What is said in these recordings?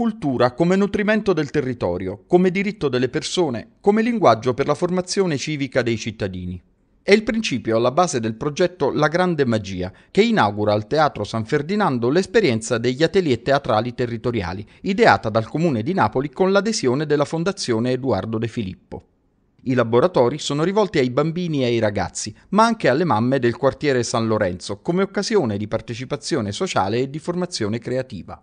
Cultura come nutrimento del territorio, come diritto delle persone, come linguaggio per la formazione civica dei cittadini. È il principio alla base del progetto La Grande Magia, che inaugura al Teatro San Ferdinando l'esperienza degli atelier teatrali territoriali, ideata dal Comune di Napoli con l'adesione della Fondazione Edoardo De Filippo. I laboratori sono rivolti ai bambini e ai ragazzi, ma anche alle mamme del quartiere San Lorenzo, come occasione di partecipazione sociale e di formazione creativa.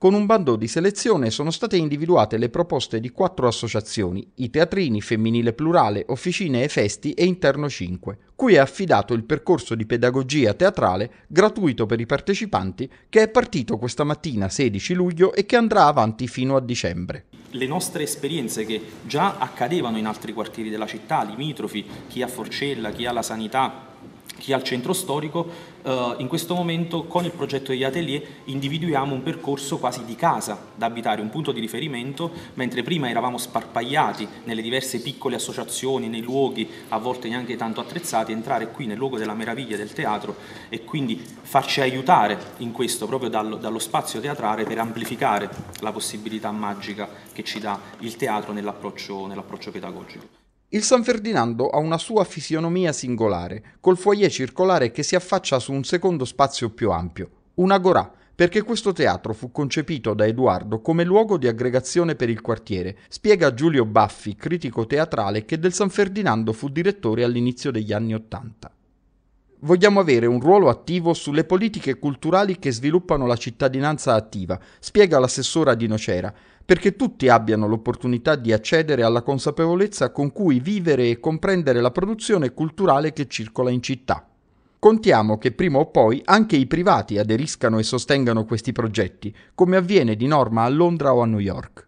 Con un bando di selezione sono state individuate le proposte di quattro associazioni, i teatrini, femminile plurale, officine e festi e interno 5, cui è affidato il percorso di pedagogia teatrale gratuito per i partecipanti che è partito questa mattina 16 luglio e che andrà avanti fino a dicembre. Le nostre esperienze che già accadevano in altri quartieri della città, limitrofi, chi ha Forcella, chi ha la Sanità, che al centro storico eh, in questo momento con il progetto degli atelier individuiamo un percorso quasi di casa da abitare, un punto di riferimento, mentre prima eravamo sparpagliati nelle diverse piccole associazioni, nei luoghi a volte neanche tanto attrezzati, entrare qui nel luogo della meraviglia del teatro e quindi farci aiutare in questo proprio dal, dallo spazio teatrale per amplificare la possibilità magica che ci dà il teatro nell'approccio nell pedagogico. Il San Ferdinando ha una sua fisionomia singolare, col foyer circolare che si affaccia su un secondo spazio più ampio, una gorà, perché questo teatro fu concepito da Edoardo come luogo di aggregazione per il quartiere, spiega Giulio Baffi, critico teatrale che del San Ferdinando fu direttore all'inizio degli anni Ottanta. Vogliamo avere un ruolo attivo sulle politiche culturali che sviluppano la cittadinanza attiva, spiega l'assessora di Nocera, perché tutti abbiano l'opportunità di accedere alla consapevolezza con cui vivere e comprendere la produzione culturale che circola in città. Contiamo che prima o poi anche i privati aderiscano e sostengano questi progetti, come avviene di norma a Londra o a New York.